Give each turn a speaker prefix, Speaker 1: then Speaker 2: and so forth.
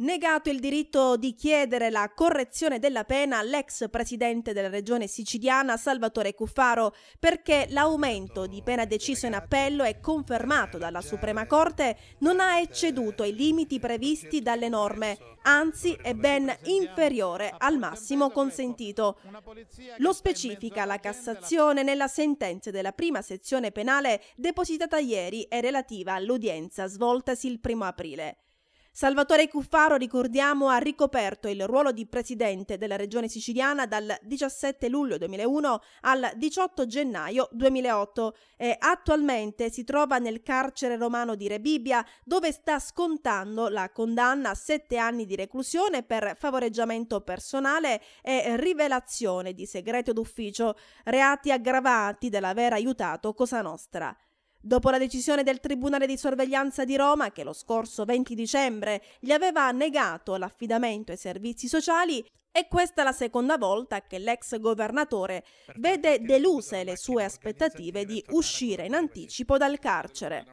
Speaker 1: Negato il diritto di chiedere la correzione della pena all'ex presidente della regione siciliana Salvatore Cuffaro perché l'aumento di pena deciso in appello e confermato dalla Suprema Corte non ha ecceduto i limiti previsti dalle norme, anzi è ben inferiore al massimo consentito. Lo specifica la Cassazione nella sentenza della prima sezione penale depositata ieri e relativa all'udienza svoltasi il primo aprile. Salvatore Cuffaro, ricordiamo, ha ricoperto il ruolo di presidente della regione siciliana dal 17 luglio 2001 al 18 gennaio 2008 e attualmente si trova nel carcere romano di Rebibbia dove sta scontando la condanna a sette anni di reclusione per favoreggiamento personale e rivelazione di segreto d'ufficio, reati aggravati dell'aver aiutato Cosa Nostra. Dopo la decisione del Tribunale di sorveglianza di Roma, che lo scorso 20 dicembre gli aveva negato l'affidamento ai servizi sociali, è questa la seconda volta che l'ex governatore vede deluse le sue aspettative di uscire in anticipo dal carcere.